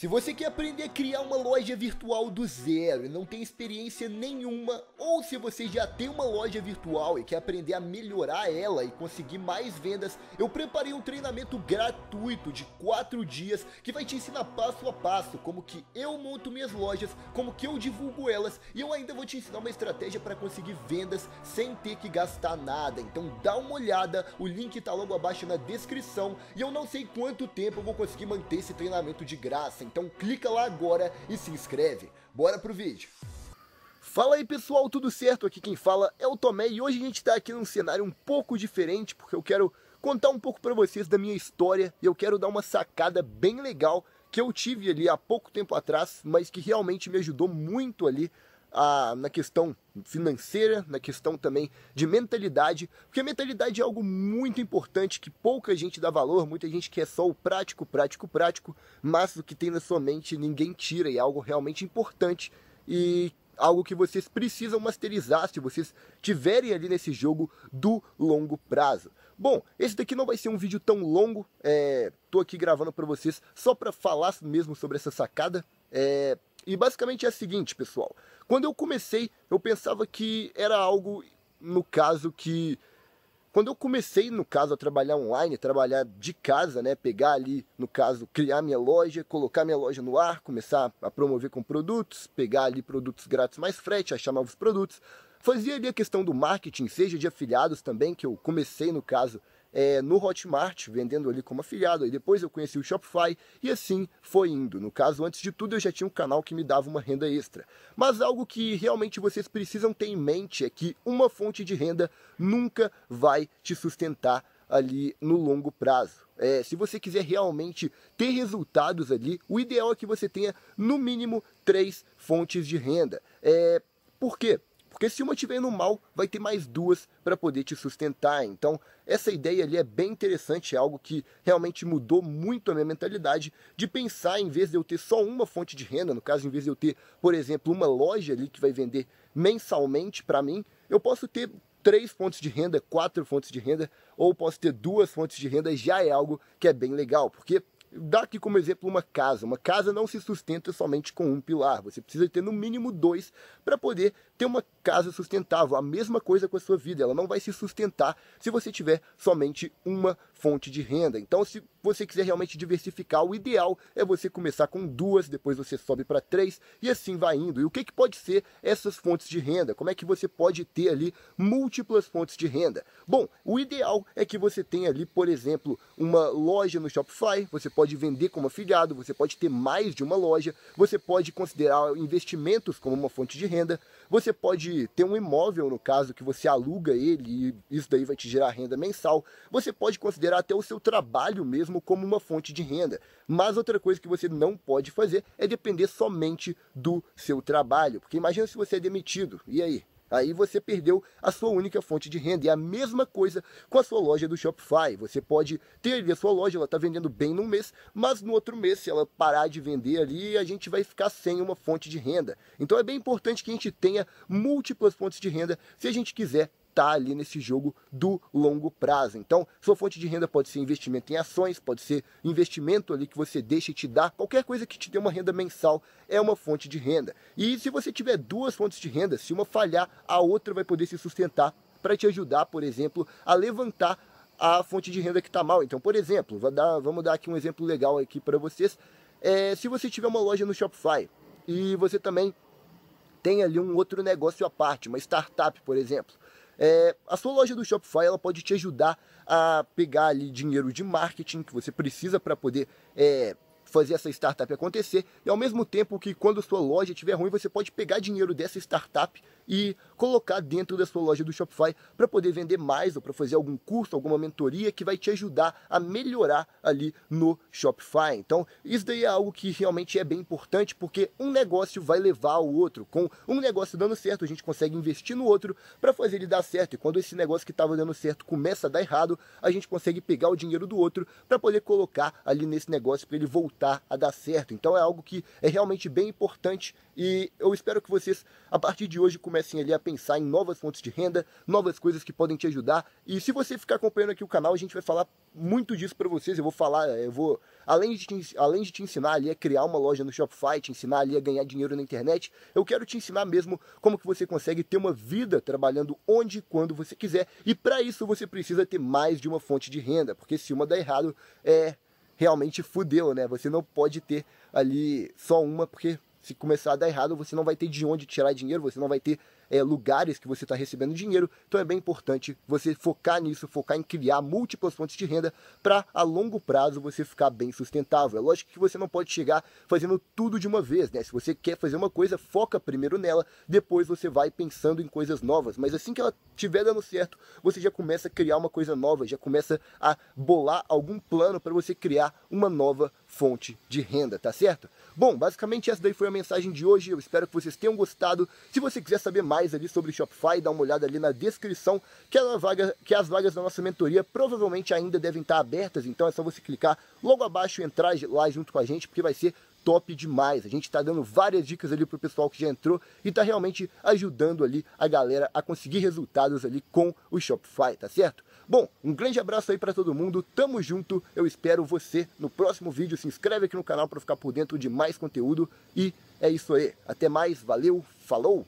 Se você quer aprender a criar uma loja virtual do zero e não tem experiência nenhuma, ou se você já tem uma loja virtual e quer aprender a melhorar ela e conseguir mais vendas, eu preparei um treinamento gratuito de 4 dias que vai te ensinar passo a passo como que eu monto minhas lojas, como que eu divulgo elas e eu ainda vou te ensinar uma estratégia para conseguir vendas sem ter que gastar nada. Então dá uma olhada, o link está logo abaixo na descrição e eu não sei quanto tempo eu vou conseguir manter esse treinamento de graça então clica lá agora e se inscreve. Bora pro vídeo! Fala aí pessoal, tudo certo? Aqui quem fala é o Tomé e hoje a gente está aqui num cenário um pouco diferente porque eu quero contar um pouco para vocês da minha história e eu quero dar uma sacada bem legal que eu tive ali há pouco tempo atrás, mas que realmente me ajudou muito ali na questão financeira, na questão também de mentalidade, porque a mentalidade é algo muito importante que pouca gente dá valor, muita gente quer só o prático, prático, prático, mas o que tem na sua mente ninguém tira, e é algo realmente importante e algo que vocês precisam masterizar se vocês tiverem ali nesse jogo do longo prazo. Bom, esse daqui não vai ser um vídeo tão longo, é, tô aqui gravando para vocês só para falar mesmo sobre essa sacada. É, e basicamente é o seguinte, pessoal. Quando eu comecei, eu pensava que era algo, no caso, que. Quando eu comecei, no caso, a trabalhar online, trabalhar de casa, né? Pegar ali, no caso, criar minha loja, colocar minha loja no ar, começar a promover com produtos, pegar ali produtos grátis mais frete, achar novos produtos. Fazia ali a questão do marketing, seja de afiliados também, que eu comecei, no caso, é, no Hotmart, vendendo ali como afiliado. Aí depois eu conheci o Shopify e assim foi indo. No caso, antes de tudo, eu já tinha um canal que me dava uma renda extra. Mas algo que realmente vocês precisam ter em mente é que uma fonte de renda nunca vai te sustentar ali no longo prazo. É, se você quiser realmente ter resultados ali, o ideal é que você tenha no mínimo três fontes de renda. É, por quê? Porque se uma estiver no mal, vai ter mais duas para poder te sustentar. Então, essa ideia ali é bem interessante, é algo que realmente mudou muito a minha mentalidade de pensar em vez de eu ter só uma fonte de renda, no caso, em vez de eu ter, por exemplo, uma loja ali que vai vender mensalmente para mim, eu posso ter três fontes de renda, quatro fontes de renda, ou posso ter duas fontes de renda, já é algo que é bem legal, porque Dá aqui como exemplo uma casa. Uma casa não se sustenta somente com um pilar. Você precisa ter no mínimo dois para poder ter uma casa sustentável. A mesma coisa com a sua vida. Ela não vai se sustentar se você tiver somente uma fonte de renda. Então, se você quiser realmente diversificar, o ideal é você começar com duas, depois você sobe para três e assim vai indo. E o que, que pode ser essas fontes de renda? Como é que você pode ter ali múltiplas fontes de renda? Bom, o ideal é que você tenha ali, por exemplo, uma loja no Shopify, você pode vender como afiliado, você pode ter mais de uma loja, você pode considerar investimentos como uma fonte de renda, você pode ter um imóvel, no caso, que você aluga ele e isso daí vai te gerar renda mensal, você pode considerar até o seu trabalho mesmo turismo como uma fonte de renda. Mas outra coisa que você não pode fazer é depender somente do seu trabalho. Porque imagina se você é demitido, e aí? Aí você perdeu a sua única fonte de renda. E a mesma coisa com a sua loja do Shopify. Você pode ter ali a sua loja, ela está vendendo bem num mês, mas no outro mês, se ela parar de vender ali, a gente vai ficar sem uma fonte de renda. Então é bem importante que a gente tenha múltiplas fontes de renda se a gente quiser está ali nesse jogo do longo prazo. Então, sua fonte de renda pode ser investimento em ações, pode ser investimento ali que você deixa e te dá, qualquer coisa que te dê uma renda mensal é uma fonte de renda. E se você tiver duas fontes de renda, se uma falhar, a outra vai poder se sustentar para te ajudar, por exemplo, a levantar a fonte de renda que está mal. Então, por exemplo, dar, vamos dar aqui um exemplo legal aqui para vocês. É, se você tiver uma loja no Shopify e você também tem ali um outro negócio à parte, uma startup, por exemplo. É, a sua loja do Shopify ela pode te ajudar a pegar ali dinheiro de marketing que você precisa para poder é, fazer essa startup acontecer e ao mesmo tempo que quando sua loja estiver ruim você pode pegar dinheiro dessa startup e colocar dentro da sua loja do Shopify para poder vender mais ou para fazer algum curso, alguma mentoria que vai te ajudar a melhorar ali no Shopify. Então, isso daí é algo que realmente é bem importante porque um negócio vai levar ao outro. Com um negócio dando certo, a gente consegue investir no outro para fazer ele dar certo. E quando esse negócio que estava dando certo começa a dar errado, a gente consegue pegar o dinheiro do outro para poder colocar ali nesse negócio para ele voltar a dar certo. Então, é algo que é realmente bem importante e eu espero que vocês a partir de hoje comecem comecem ali a pensar em novas fontes de renda, novas coisas que podem te ajudar. E se você ficar acompanhando aqui o canal, a gente vai falar muito disso para vocês. Eu vou falar, eu vou além de te, além de te ensinar ali a criar uma loja no Shopify, te ensinar ali a ganhar dinheiro na internet, eu quero te ensinar mesmo como que você consegue ter uma vida trabalhando onde e quando você quiser. E para isso você precisa ter mais de uma fonte de renda, porque se uma der errado, é realmente fudeu, né? Você não pode ter ali só uma, porque se começar a dar errado, você não vai ter de onde tirar dinheiro, você não vai ter é, lugares que você está recebendo dinheiro. Então é bem importante você focar nisso, focar em criar múltiplas fontes de renda para a longo prazo você ficar bem sustentável. É lógico que você não pode chegar fazendo tudo de uma vez, né? Se você quer fazer uma coisa, foca primeiro nela, depois você vai pensando em coisas novas. Mas assim que ela estiver dando certo, você já começa a criar uma coisa nova, já começa a bolar algum plano para você criar uma nova fonte de renda, tá certo? Bom, basicamente essa daí foi a mensagem de hoje, eu espero que vocês tenham gostado. Se você quiser saber mais ali sobre Shopify, dá uma olhada ali na descrição, que, ela é vaga, que é as vagas da nossa mentoria provavelmente ainda devem estar abertas, então é só você clicar logo abaixo e entrar lá junto com a gente, porque vai ser top demais. A gente está dando várias dicas ali para o pessoal que já entrou e está realmente ajudando ali a galera a conseguir resultados ali com o Shopify, tá certo? Bom, um grande abraço aí para todo mundo, tamo junto, eu espero você no próximo vídeo, se inscreve aqui no canal para ficar por dentro de mais conteúdo e é isso aí, até mais, valeu, falou!